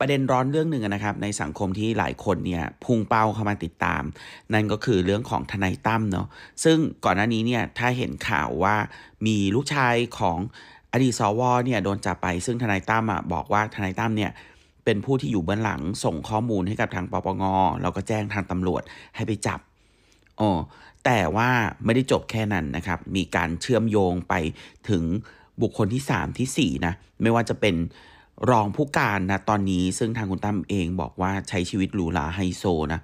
ประเด็นร้อนเรื่องหนึ่งนะครับ ในสังคมที่หลายคนเนี่ยพุ่งเป้าเข้ามาติดตาม นั่นก็คือเรื่องของทนายตั้มเนาะซึ่งก่อนหน้านี้เนี่ยถ้าเห็นข่าวว่ามีลูกชายของอดีตสวเนี่ยโดนจับไป ซึ่งทนายตั้มอ่ะบอกว่าทนายตั้มเนี่ยเป็นผู้ที่อยู่เบื้องหลัง ส่งข้อมูลให้กับทางปปงแล้วก็แจ้งทางตำรวจให้ไปจับอ๋อแต่ว่าไม่ได้จบแค่นั้นนะครับมีการเชื่อมโยงไปถึงบุคคลที่3ที่4นะไม่ว่าจะเป็นรองผู้การนะตอนนี้ซึ่งทางคุณตั้มเองบอกว่าใช้ชีวิตหรูหราไฮโซนะ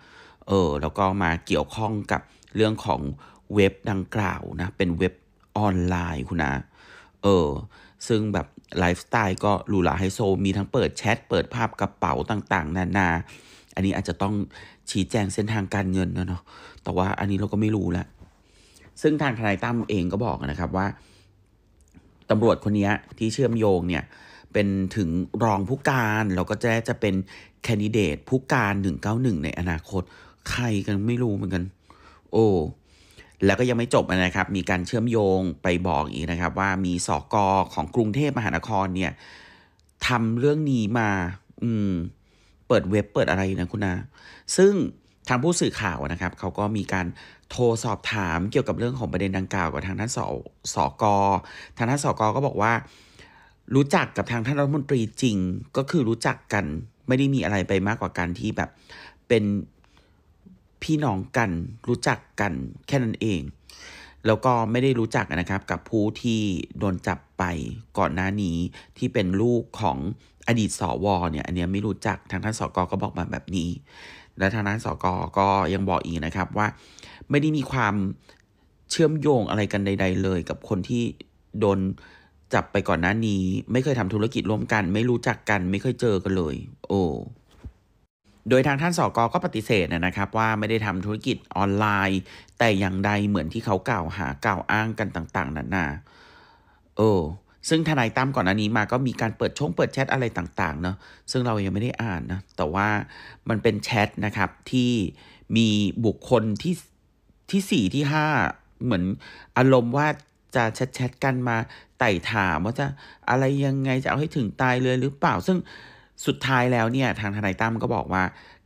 เออแล้วก็มาเกี่ยวข้องกับเรื่องของเว็บดังกล่าวนะ เป็นเว็บออนไลน์คุณนะ เออซึ่งแบบไลฟ์สไตล์ก็หรูหราไฮโซ มีทั้งเปิดแชทเปิดภาพกระเป๋าต่างๆนานา อันนี้อาจจะต้องชี้แจงเส้นทางการเงินนะเนาะ แต่ว่าอันนี้เราก็ไม่รู้ละ ซึ่งทางทนายตั้มเองก็บอกนะครับว่าตำรวจคนนี้ที่เชื่อมโยงเนี่ยเป็นถึงรองผู้การแล้วก็จะจะเป็นแคนดิเดตผู้การ 191 ในอนาคต ใครกันไม่รู้เหมือนกัน โอ้แล้วก็ยังไม่จบนะครับ มีการเชื่อมโยงไปบอกอีกนะครับ ว่ามีสอกอของกรุงเทพมหานครเนี่ยทำเรื่องนี้มา อืม เปิดเว็บเปิดอะไรนะคุณนาซึ่งทางผู้สื่อข่าวนะครับเขาก็มีการโทรสอบถามเกี่ยวกับเรื่องของประเด็นดังกล่าวกับทางท่านสสกทางท่านสกก็บอกว่ารู้จักกับทางท่านรัฐมนตรีจริงก็คือรู้จักกันไม่ได้มีอะไรไปมากกว่าการที่แบบเป็นพี่น้องกัน รู้จักกันแค่นั้นเอง แล้วก็ไม่ได้รู้จักนะครับกับผู้ที่โดนจับไปก่อนหน้านี้ที่เป็นลูกของอดีตสวเนี่ยอันนี้ไม่รู้จักทางท่านสกอก็บอกมาแบบนี้ และทางนั้นสอกก็ยังบอกอีกนะครับว่าไม่ได้มีความเชื่อมโยงอะไรกันใด ๆ เลยกับคนที่โดนจับไปก่อนหน้านี้ไม่เคยทำธุรกิจร่วมกัน ไม่รู้จักกัน ไม่เคยเจอกันเลย โอ้โดยทางท่านสก ก็ปฏิเสธนะครับว่าไม่ได้ทำธุรกิจออนไลน์ แต่อย่างใด เหมือนที่เขากล่าวหากล่าวอ้างกันต่างๆนานาโอ้ซึ่งทนายตั้มก่อนอันนี้มาก็มีการเปิดช่องเปิดแชทอะไรต่างๆเนาะซึ่งเรายังไม่ได้อ่านนะแต่ว่ามันเป็นแชทนะครับที่มีบุคคลที่ที่สี่ที่ห้าเหมือนอารมณ์ว่าจะแชทแชทกันมาไต่ถามว่าจะอะไรยังไงจะเอาให้ถึงตายเลยหรือเปล่า ซึ่งสุดท้ายแล้วเนี่ยทางทนายตั้มก็บอกว่า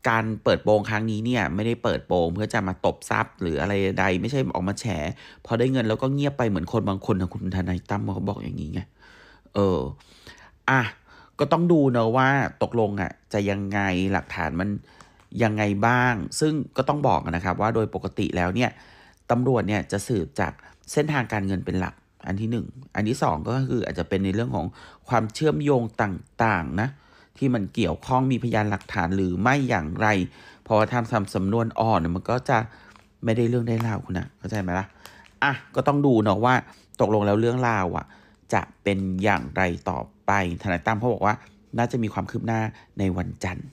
การเปิดโปงครั้งนี้เนี่ยไม่ได้เปิดโปงเพื่อจะมาตบซับหรืออะไรใดไม่ใช่ออกมาแฉพอได้เงินแล้วก็เงียบไปเหมือนคนบางคนนะคุณทนายตั้มเขาบอกอย่างนี้ไงเอออ่ะก็ต้องดูเนะว่าตกลงอะ่ะจะยังไงหลักฐานมันยังไงบ้าง ซึ่งก็ต้องบอกนะครับว่าโดยปกติแล้วเนี่ยตำรวจเนี่ยจะสืบจากเส้นทางการเงินเป็นหลักอันที่หนึ่ง อันที่สองก็คืออาจจะเป็นในเรื่องของความเชื่อมโยงต่างๆนะ ที่มันเกี่ยวข้องมีพยานหลักฐานหรือไม่อย่างไร พอทำทำสำนวนอ่อนมันก็จะไม่ได้เรื่องได้ราวคุณนะเข้าใจไหมละ่ะอ่ะก็ต้องดูเนาะว่าตกลงแล้วเรื่องราวอะ่ะจะเป็นอย่างไรต่อไปทนายตั้มเขาบอกว่าน่าจะมีความคืบหน้าในวันจันทร์